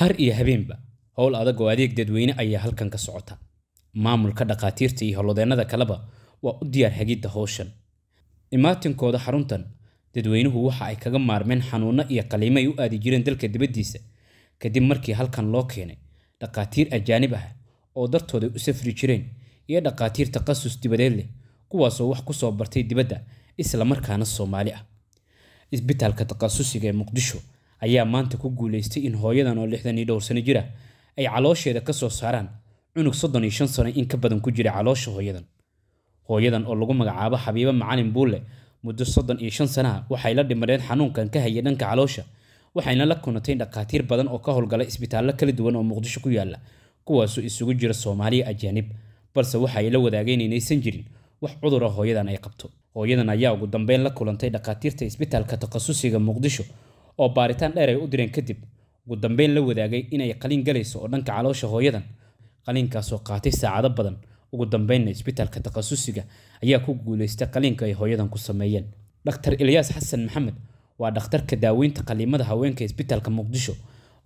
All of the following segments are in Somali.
har iyo habeenba howl adag oo adeeg dadweyne ayaa halkan ka socota maamulka dhakhaatiirta iyo holodeennada kaleba waa u diyaar hagidda howshan imaatinkooda xaruntan dadweynuhu waxa ay kaga maarmeen xanuunno iyo qaliimo ay u aadi jireen dalka dibaddiisa kadib markii halkan loo keenay dhakhaatiir ajaanib ah oo dartooday u safri jireen iyo dhakhaatiir takhasus dibadeed leh kuwaasoo wax ku soo bartay dibadda isla markaana soomaali ah isbitaalka takhasusiga ee muqdisho ayaa maanta ku guulaystay in hooyadan oo lixdan iyo dhowr sano jira ay caloosheeda ka soo saaraan cunug soddon iyo shan sano in ka badan ku jira caloosha hooyadan hooyadan oo lagu magacaabo xabiibo macalin buulle muddo soddon iyo shan sanaha waxay la dhimareen xanuunkan ka haya dhanka caloosha waxayna la kunatayn dhakhaatiir badan oo ka howlgala isbitaallo kala duwan oo muqdisho ku yaalla kuwaasu isugu jira soomaaliya ajaanib balse waxa ay la wadaageen inaysan jirin wax cudura hooyadan ay qabto hooyadan ayaa ugu dambeyn la kulantay dhakhaatiirta isbitaalka takhasusiga muqdisho oo baaritaan dheer ay u direen kadib ugu dambeyn la wadaagay inay qaliin galayso oo dhanka caloosha hooyadan qaliinkaasoo qaatay saacado badan ugu dambeynna isbitaalka takhasusiga ayaa ku guulaystay qaliinka ay hooyadan ku sameeyeen dhaktar ilyaas xasan maxamed waa dhakhtarka daaweynta qaliimada haweenka isbitaalka muqdisho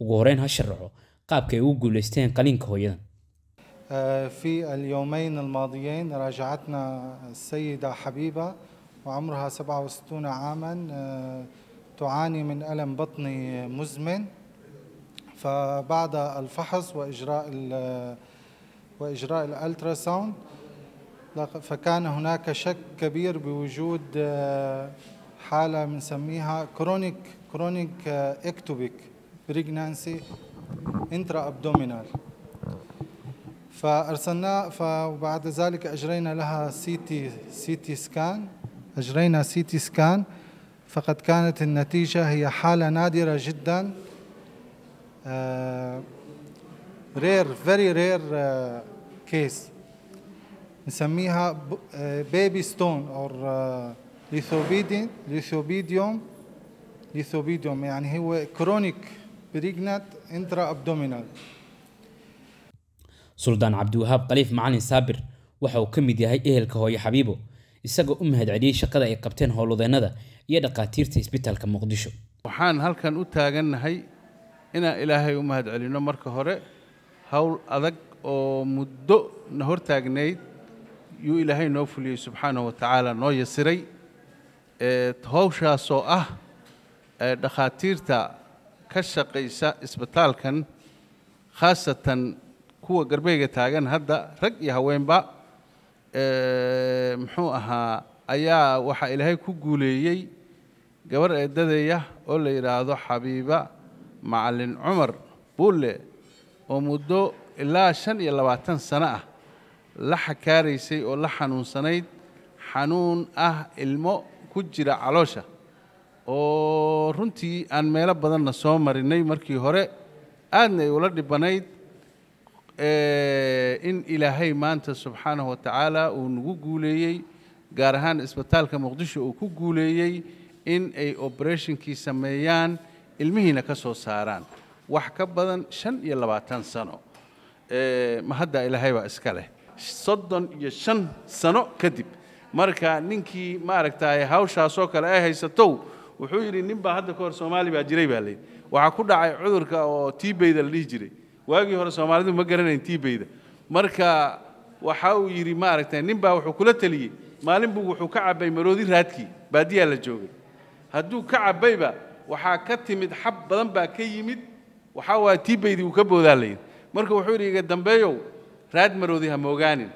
ugu horeyn ha sharaxo qaabka ay ugu guulaysteen qaliinka hooyadan في اليومين الماضيين راجعتنا السيدة حبيبة وعمرها 67 عاما تعاني من ألم بطني مزمن فبعد الفحص وإجراء وإجراء الألتراساوند فكان هناك شك كبير بوجود آه، حالة بنسميها كرونيك كرونيك اكتوبيك بريجنانسي انترا ابدومينال فارسلنا فبعد ذلك اجرينا لها سي تي سي تي سكان اجرينا سي تي سكان فقد كانت النتيجة هي حالة نادرة جدا رير فيري رير كيس نسميها بيبي ستون أو ليثوبيدين ليثوبيديوم ليثوبيديوم يعني هو كرونيك بريجنت انترا ابدومينال سلطان عبد الوهاب قليف معاني سابر وحو دي يهي إهل كهوي حبيبه isagoo u mahadceliyey shaqada ay qabteen howlwadeennada iyo dhakhaatiirta isbitaalka muqdisho waxaan halkan u taagannahay inaan ilaahay u mahadcelinno marka hore howl adag oo muddo na hortaagnayd yuu ilaahay noo fuliyey subxaanahu watacaala noo yasiray howshaasoo ah dhakhaatiirta ka shaqaysa isbitaalkan khaasatan kuwa garbeyga taagan hadda rag iyo haweenba muxuu ahaa ayaa waxaa ilaahay ku guuleeyey gabar eedadeeya oo la yidhaahdo xabiiba macalin cumar buulle oo muddo ilaa shan iyo labaatan sano ah la xakaaraysay oo la xanuunsanayd xanuun ah ilmo ku jira caloosha oo runtii aan meelo badanna soo marinay markii hore aadna ay ula dhibanayd in ilaahay maanta subxaanahu watacaala uu nagu guuleeyey gaar ahaan isbitaalka muqdisho uu ku guuleeyey in ay obereshinkii sameeyaan ilmihiina ka soo saaraan wax ka badan shan iyo labaatan sano ma hadda ilaahay baa iska leh soddon iyo shan sano kadib marka ninkii maaragtaaye hawshaasoo kale ay haysatow wuxuu yidhi ninbaa hadda ka hor soomaali baa jiray baa layidhi waxaa ku dhacay cudurka oo tiibeyda la dhihi jiray waagii hore soomaalidu ma garanayn tiibayda marka waxa uu yidhi maaragtay nin baa wuxuu kula teliyey maalin buu wuxuu ka cabbay maroodi raadkii baadiyaa la joogay hadduu ka cabbayba waxaa ka timid xab badan baa ka yimid waxaa waa tiibaydii uu ka boodaa layidhi marka wuxuu yidhi iga dambeeyow raad maroodi ha moogaanin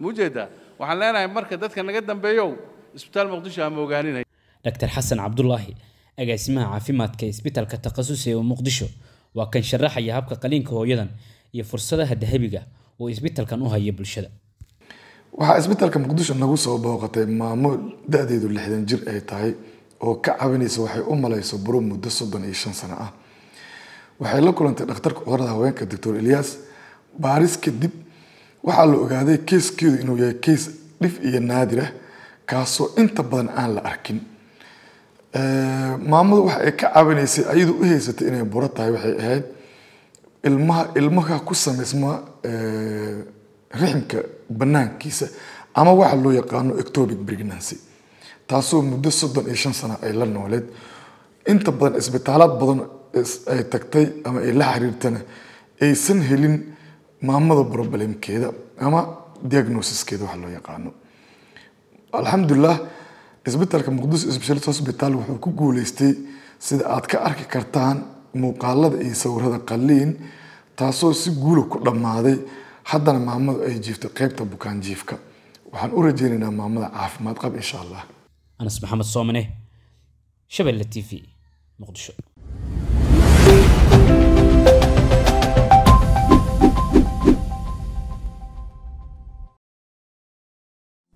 muujeedaa waxaan leenahay marka dadka naga dambeeyow isbitaal muqdisho ha moogaanin dr xasan cabdulaahi agaasimaha caafimaadka isbitaalka takhasus ee muqdisho waa kan sharaxaya habka qaliinka hooyadan iyo fursadaha dahabiga uu isbitalkan u haya bulshada waxaa isbitalka muqdisho nagu soo booqatay maamuul da-deedu lixdan jir ay tahay oo ka cabanaysa waxay u malayso buro muddo soddon iyo shan sano ah waxay la kulantay dhakhtarka cudurada haweenka doctor elias baaris kadib waxaa la ogaaday keyskeedu inuu yahay keys dhif iyo naadir ah kaasoo inta badan aan la arkin maamada waxa ay ka caawinaysay ayadu u haysatay inay buro tahay waxay ahayd ilmaha ilmaha ku samaysma riximka banaankiisa ama waxa loo yaqaano ectobic pregnancy taasoo muddo soddon iyo shan sano ay la nooleed inta badan isbitaalaad badan ay tagtay ama ay la xiriirtana aysan helin maamada problemkeeda ama diagnosiskeeda waxa loo yaqaano alxamdulilah isbitaalka muqdisho specialist hosbital wuxuu ku guuleystay sida aad ka arki kartaan muuqaalada iyo sawirada qaliin taasoo si guula ku dhammaaday haddana maamadu ay jiiftay qaybta jiifka waxaan u rajeynaynaa maamada caafimaad qab insha allah anas maxamed soomane shabelle t v muqdisho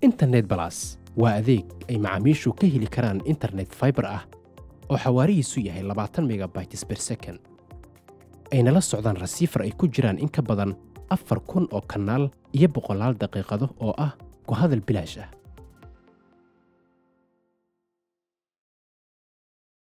internet balas waa adeeg ay macaamiishu ka heli karaan internet fiber ah oo xawaarihiisu yahay labaatan megabytes ber second aynala socdaan rasiifar ay ku jiraan in ka badan afar kun oo kanaal iyo boqolaal daqiiqado oo ah ku hadal bilaash ah